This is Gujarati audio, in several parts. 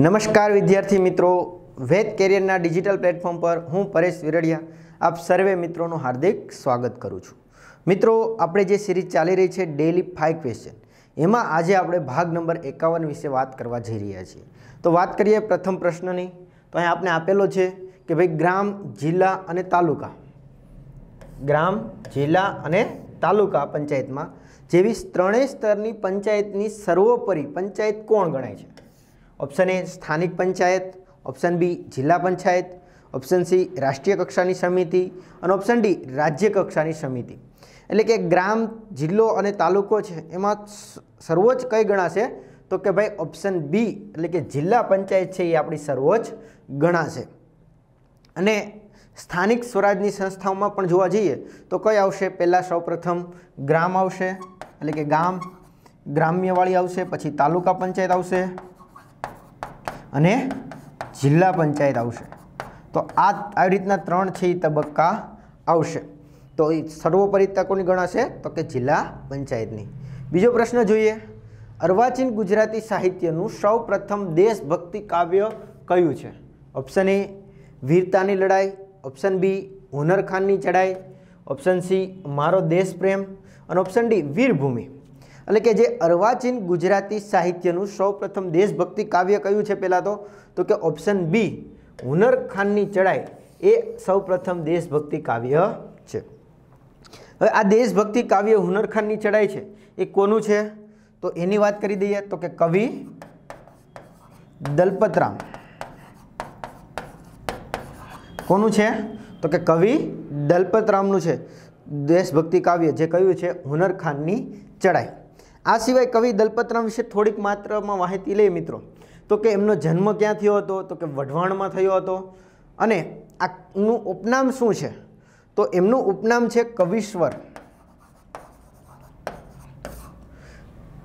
નમસ્કાર વિદ્યાર્થી મિત્રો વેદ કેરિયરના ડિજિટલ પ્લેટફોર્મ પર હું પરેશ વિરડિયા આપ સર્વે મિત્રોનું હાર્દિક સ્વાગત કરું છું મિત્રો આપણે જે સિરીઝ ચાલી રહી છે ડેલી ફાઇવ ક્વેશ્ચન એમાં આજે આપણે ભાગ નંબર એકાવન વિશે વાત કરવા જઈ રહ્યા છીએ તો વાત કરીએ પ્રથમ પ્રશ્નની તો અહીં આપણે આપેલો છે કે ભાઈ ગ્રામ જિલ્લા અને તાલુકા ગ્રામ જિલ્લા અને તાલુકા પંચાયતમાં જેવી ત્રણેય સ્તરની પંચાયતની સર્વોપરી પંચાયત કોણ ગણાય છે ઓપ્શન એ સ્થાનિક પંચાયત ઓપ્શન બી જિલ્લા પંચાયત ઓપ્શન સી રાષ્ટ્રીય કક્ષાની સમિતિ અને ઓપ્શન ડી રાજ્ય કક્ષાની સમિતિ એટલે કે ગ્રામ જિલ્લો અને તાલુકો છે એમાં સર્વોચ્ચ કઈ ગણાશે તો કે ભાઈ ઓપ્શન બી એટલે કે જિલ્લા પંચાયત છે એ આપણી સર્વોચ્ચ ગણાશે અને સ્થાનિક સ્વરાજની સંસ્થાઓમાં પણ જોવા જઈએ તો કઈ આવશે પહેલાં સૌપ્રથમ ગ્રામ આવશે એટલે કે ગામ ગ્રામ્યવાળી આવશે પછી તાલુકા પંચાયત આવશે અને જિલ્લા પંચાયત આવશે તો આ આવી રીતના ત્રણ છે એ તબક્કા આવશે તો એ સર્વોપરી તકોની ગણાશે તો કે જિલ્લા પંચાયતની બીજો પ્રશ્ન જોઈએ અર્વાચીન ગુજરાતી સાહિત્યનું સૌ પ્રથમ દેશભક્તિ કાવ્ય કયું છે ઓપ્શન એ વીરતાની લડાઈ ઓપ્શન બી હુનરખાનની ચડાઈ ઓપ્શન સી મારો દેશ પ્રેમ અને ઓપ્શન ડી વીરભૂમિ એટલે કે જે અર્વાચીન ગુજરાતી સાહિત્યનું સૌપ્રથમ દેશભક્તિ કાવ્ય કયું છે પહેલાં તો તો કે ઓપ્શન બી હુનર ખાનની ચડાઈ એ સૌપ્રથમ દેશભક્તિ કાવ્ય છે હવે આ દેશભક્તિ કાવ્ય હુનરખાનની ચડાઈ છે એ કોનું છે તો એની વાત કરી દઈએ તો કે કવિ દલપતરામ કોનું છે તો કે કવિ દલપતરામનું છે દેશભક્તિ કાવ્ય જે કયું છે હુનરખાનની ચડાઈ આ સિવાય કવિ દલપતરામ વિશે થોડીક માત્રામાં માહિતી લઈએ મિત્રો તો કે એમનો જન્મ ક્યાં થયો હતો તો કે વઢવાણમાં થયો હતો અને આનું ઉપનામ શું છે તો એમનું ઉપનામ છે કવિશ્વર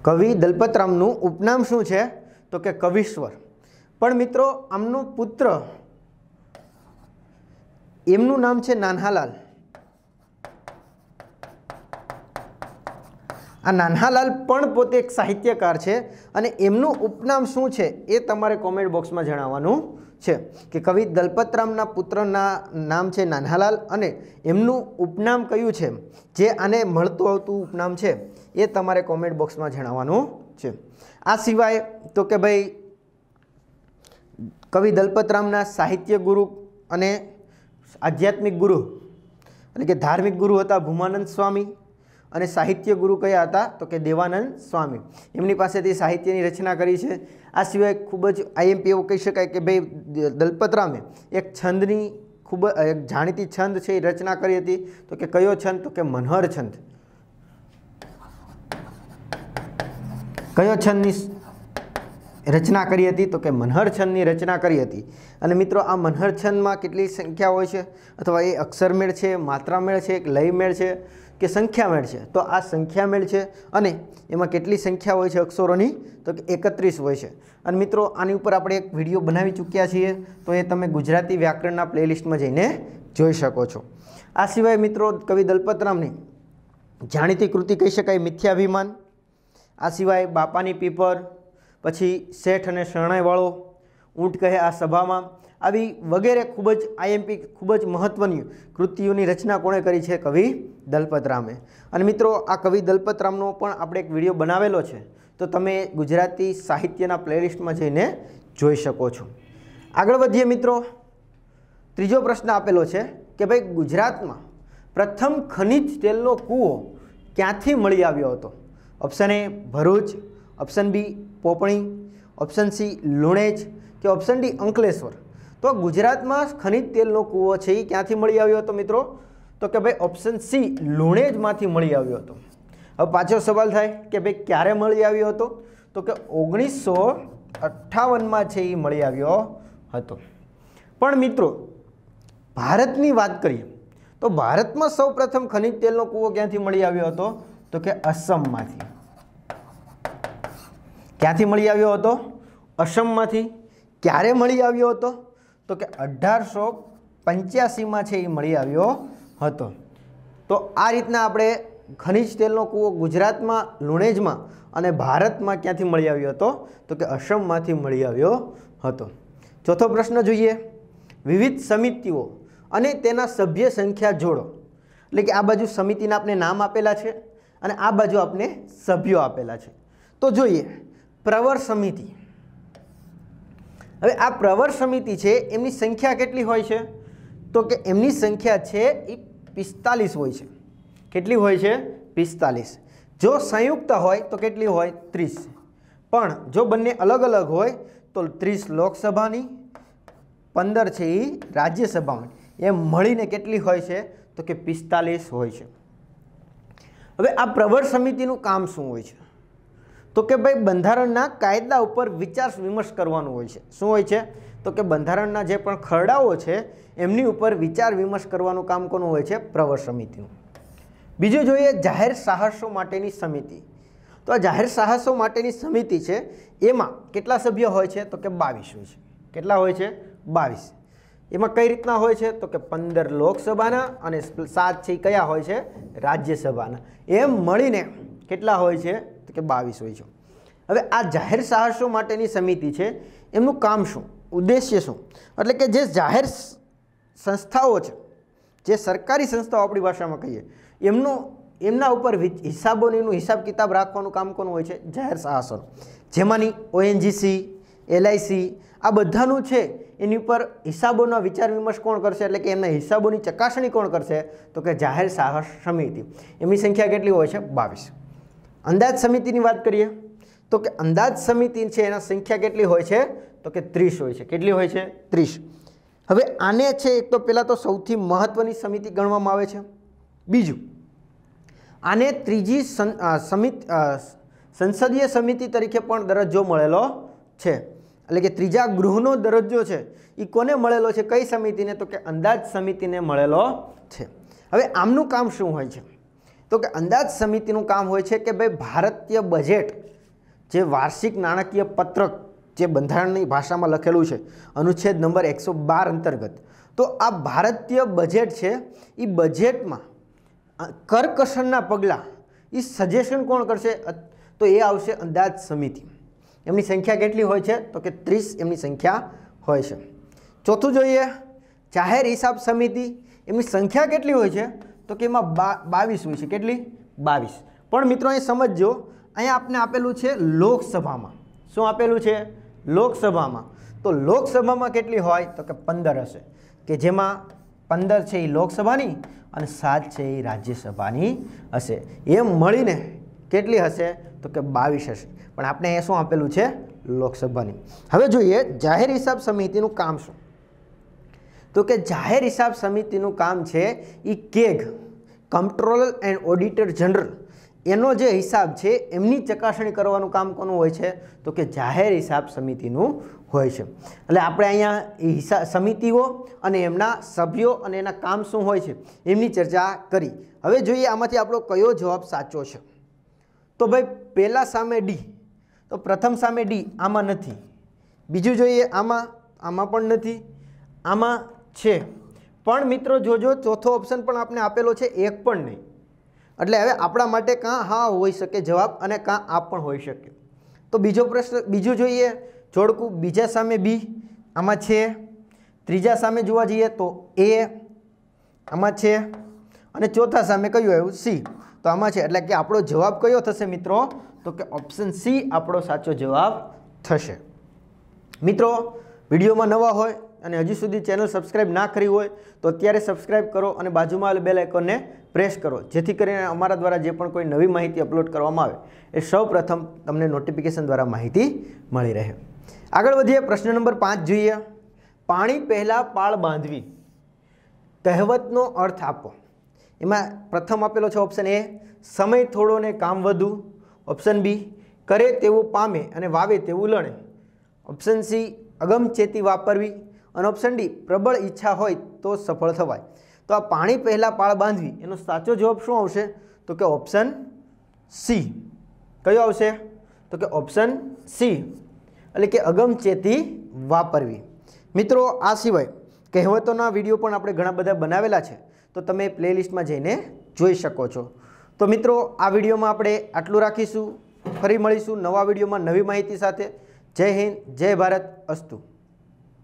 કવિ દલપતરામનું ઉપનામ શું છે તો કે કવિશ્વર પણ મિત્રો આમનો પુત્ર એમનું નામ છે નાનહાલાલ આ નાનાલાલ પણ પોતે એક સાહિત્યકાર છે અને એમનું ઉપનામ શું છે એ તમારે કોમેન્ટ બોક્સમાં જણાવવાનું છે કે કવિ દલપતરામના પુત્રના નામ છે નાનાલાલ અને એમનું ઉપનામ કયું છે જે આને મળતું આવતું ઉપનામ છે એ તમારે કોમેન્ટ બોક્સમાં જણાવવાનું છે આ સિવાય તો કે ભાઈ કવિ દલપતરામના સાહિત્ય ગુરુ અને આધ્યાત્મિક ગુરુ એટલે કે ધાર્મિક ગુરુ હતા ભૂમાનંદ સ્વામી અને સાહિત્ય ગુરુ કયા હતા તો કે દેવાનંદ સ્વામી એમની પાસેથી સાહિત્યની રચના કરી છે આ સિવાય ખૂબ જ આઈએમપી એવું કહી શકાય કે ભાઈ દલપતરામે એક છંદની ખૂબ એક જાણીતી છંદ છે એ રચના કરી હતી તો કે કયો છંદ તો કે મનહર છંદ કયો છંદની રચના કરી હતી તો કે મનહર છંદની રચના કરી હતી અને મિત્રો આ મનહર છંદમાં કેટલી સંખ્યા હોય છે અથવા એ અક્ષરમેળ છે માત્રામેળ છે એક લયમેળ છે કે સંખ્યામેળ છે તો આ સંખ્યામેળ છે અને એમાં કેટલી સંખ્યા હોય છે અક્ષરોની તો કે એકત્રીસ હોય છે અને મિત્રો આની ઉપર આપણે એક વિડીયો બનાવી ચૂક્યા છીએ તો એ તમે ગુજરાતી વ્યાકરણના પ્લેલિસ્ટમાં જઈને જોઈ શકો છો આ સિવાય મિત્રો કવિ દલપતરામની જાણીતી કૃતિ કહી શકાય મિથ્યાભિમાન આ સિવાય બાપાની પીપર પછી શેઠ અને શરણાઈવાળો ઊંટ કહે આ સભામાં આવી વગેરે ખૂબ જ આઈએમપી ખૂબ જ મહત્ત્વની કૃતિઓની રચના કોણે કરી છે કવિ દલપતરામે અને મિત્રો આ કવિ દલપતરામનો પણ આપણે એક વિડીયો બનાવેલો છે તો તમે ગુજરાતી સાહિત્યના પ્લેલિસ્ટમાં જઈને જોઈ શકો છો આગળ વધીએ મિત્રો ત્રીજો પ્રશ્ન આપેલો છે કે ભાઈ ગુજરાતમાં પ્રથમ ખનિજ તેલનો કૂવો ક્યાંથી મળી આવ્યો હતો option A Bharuch option B પોપણી ઓપ્શન સી લુણેજ કે ઓપ્શન ડી અંકલેશ્વર તો ગુજરાતમાં ખનિજ તેલનો કૂવો છે એ ક્યાંથી મળી આવ્યો હતો મિત્રો તો કે ભાઈ ઓપ્શન સી લુણેજમાંથી મળી આવ્યો હતો હવે પાછો સવાલ થાય કે ભાઈ ક્યારે મળી આવ્યો હતો તો કે ઓગણીસો અઠ્ઠાવનમાં છે એ મળી આવ્યો હતો પણ મિત્રો ભારતની વાત કરીએ તો ભારતમાં સૌપ્રથમ ખનિજ તેલનો કૂવો ક્યાંથી મળી આવ્યો હતો તો કે અસમમાંથી ક્યાંથી મળી આવ્યો હતો અસમમાંથી ક્યારે મળી આવ્યો હતો તો કે અઢારસો પંચ્યાસીમાં છે એ મળી આવ્યો હતો તો આ રીતના આપણે ખનિજ તેલનો કૂવો ગુજરાતમાં લુણેજમાં અને ભારતમાં ક્યાંથી મળી આવ્યો હતો તો કે અસમમાંથી મળી આવ્યો હતો ચોથો પ્રશ્ન જોઈએ વિવિધ સમિતિઓ અને તેના સભ્ય સંખ્યા જોડો એટલે કે આ બાજુ સમિતિના આપણે નામ આપેલા છે અને આ બાજુ આપણે સભ્યો આપેલા છે તો જોઈએ પ્રવર સમિતિ હવે આ પ્રવર સમિતિ છે એમની સંખ્યા કેટલી હોય છે તો કે એમની સંખ્યા છે એ પિસ્તાલીસ હોય છે કેટલી હોય છે પિસ્તાલીસ જો સંયુક્ત હોય તો કેટલી હોય ત્રીસ પણ જો બંને અલગ અલગ હોય તો ત્રીસ લોકસભાની પંદર છે એ રાજ્યસભાની એમ મળીને કેટલી હોય છે તો કે પિસ્તાલીસ હોય છે હવે આ પ્રવર સમિતિનું કામ શું હોય છે તો કે ભાઈ બંધારણના કાયદા ઉપર વિચાર વિમર્શ કરવાનું હોય છે શું હોય છે તો કે બંધારણના જે પણ ખરડાઓ છે એમની ઉપર વિચાર વિમર્શ કરવાનું કામ કોનું હોય છે પ્રવર સમિતિનું બીજું જોઈએ જાહેર સાહસો માટેની સમિતિ તો આ જાહેર સાહસો માટેની સમિતિ છે એમાં કેટલા સભ્ય હોય છે તો કે બાવીસ હોય છે કેટલા હોય છે બાવીસ એમાં કઈ રીતના હોય છે તો કે પંદર લોકસભાના અને સાત છે કયા હોય છે રાજ્યસભાના એમ મળીને કેટલા હોય છે તો કે બાવીસ હોય છે હવે આ જાહેર સાહસો માટેની સમિતિ છે એમનું કામ શું ઉદ્દેશ્ય શું એટલે કે જે જાહેર સંસ્થાઓ છે જે સરકારી સંસ્થાઓ આપણી ભાષામાં કહીએ એમનું એમના ઉપર હિસાબોનીનું હિસાબ કિતાબ રાખવાનું કામ કોનું હોય છે જાહેર સાહસોનું જેમાંની ઓએનજીસી એલઆઈસી આ બધાનું છે એની ઉપર હિસાબોના વિચાર વિમર્શ કોણ કરશે એટલે કે એમના હિસાબોની ચકાસણી કોણ કરશે તો કે જાહેર સાહસ સમિતિ એમની સંખ્યા કેટલી હોય છે બાવીસ અંદાજ સમિતિની વાત કરીએ તો કે અંદાજ સમિતિ છે એના સંખ્યા કેટલી હોય છે તો કે ત્રીસ હોય છે કેટલી હોય છે ત્રીસ હવે આને છે એક તો પહેલાં તો સૌથી મહત્ત્વની સમિતિ ગણવામાં આવે છે બીજું આને ત્રીજી સમિત સંસદીય સમિતિ તરીકે પણ દરજ્જો મળેલો છે એટલે કે ત્રીજા ગૃહનો દરજ્જો છે એ કોને મળેલો છે કઈ સમિતિને તો કે અંદાજ સમિતિને મળેલો છે હવે આમનું કામ શું હોય છે તો કે અંદાજ સમિતિનું કામ હોય છે કે ભાઈ ભારતીય બજેટ જે વાર્ષિક નાણાકીય પત્રક જે બંધારણની ભાષામાં લખેલું છે અનુચ્છેદ નંબર એકસો બાર અંતર્ગત તો આ ભારતીય બજેટ છે એ બજેટમાં કરકસરના પગલાં એ સજેશન કોણ કરશે તો એ આવશે અંદાજ સમિતિ એમની સંખ્યા કેટલી હોય છે તો કે ત્રીસ એમની સંખ્યા હોય છે ચોથું જોઈએ જાહેર હિસાબ સમિતિ એમની સંખ્યા કેટલી હોય છે તો કે એમાં બાવીસ હોય છે કેટલી બાવીસ પણ મિત્રો અહીં સમજજો અહીંયા આપને આપેલું છે લોકસભામાં શું આપેલું છે લોકસભામાં તો લોકસભામાં કેટલી હોય તો કે પંદર હશે કે જેમાં પંદર છે એ લોકસભાની અને સાત છે એ રાજ્યસભાની હશે એમ મળીને કેટલી હશે તો કે બાવીસ હશે પણ આપણે એ શું આપેલું છે લોકસભાની હવે જોઈએ જાહેર હિસાબ સમિતિનું કામ શું તો કે જાહેર હિસાબ સમિતિનું કામ છે એ CAG controller and auditor general એનો જે હિસાબ છે એમની ચકાસણી કરવાનું કામ કોનું હોય છે તો કે જાહેર હિસાબ સમિતિનું હોય છે એટલે આપણે અહીંયા હિસાબ સમિતિઓ અને એમના સભ્યો અને એના કામ શું હોય છે એમની ચર્ચા કરી હવે જોઈએ આમાંથી આપણો કયો જવાબ સાચો છે તો ભાઈ પહેલાં સામે ડી તો પ્રથમ સામે ડી આમાં નથી બીજું જોઈએ આમાં આમાં પણ નથી આમાં છે પણ મિત્રો જોજો ચોથો ઓપ્શન પણ આપણે આપેલો છે એક પણ નહીં એટલે હવે આપણા માટે કાં હા હોઈ શકે જવાબ અને કાં આ પણ હોઈ શકે તો બીજો પ્રશ્ન બીજું જોઈએ જોડકું બીજા સામે બી આમાં છે ત્રીજા સામે જોવા જઈએ તો એ આમાં છે અને ચોથા સામે કયું આવ્યું સી તો આમાં છે એટલે કે આપણો જવાબ કયો થશે મિત્રો તો કે ઓપ્શન સી આપણો સાચો જવાબ થશે મિત્રો વિડીયોમાં નવા હોય અને હજી સુધી ચેનલ સબસ્ક્રાઈબ ના કરી હોય તો અત્યારે સબસ્ક્રાઈબ કરો અને બાજુમાં આવેલ બેલ આઇકોનને પ્રેસ કરો જેથી કરીને અમારા દ્વારા જે પણ કોઈ નવી માહિતી અપલોડ કરવામાં આવે એ સૌ તમને નોટિફિકેશન દ્વારા માહિતી મળી રહે આગળ વધીએ પ્રશ્ન નંબર પાંચ જોઈએ પાણી પહેલાં પાળ બાંધવી કહેવતનો અર્થ આપો એમાં પ્રથમ આપેલો છે ઓપ્શન એ સમય થોડો ને કામ વધુ ઓપ્શન બી કરે તેવું પામે અને વાવે તેવું લણે ઓપ્શન સી અગમચેતી વાપરવી અને ઓપ્શન ડી પ્રબળ ઈચ્છા હોય તો સફળ થવાય તો આ પાણી પહેલાં પાળ બાંધવી એનો સાચો જવાબ શું આવશે તો કે ઓપ્શન સી કયો આવશે તો કે ઓપ્શન સી એટલે કે અગમચેતી વાપરવી મિત્રો આ સિવાય કહેવતોના વિડીયો પણ આપણે ઘણા બધા બનાવેલા છે તો તમે પ્લેલિસ્ટમાં જઈને જોઈ શકો છો તો મિત્રો આ વિડીયોમાં આપણે આટલું રાખીશું ફરી મળીશું નવા વિડીયોમાં નવી માહિતી સાથે જય હિન્દ જય ભારત અસ્તુ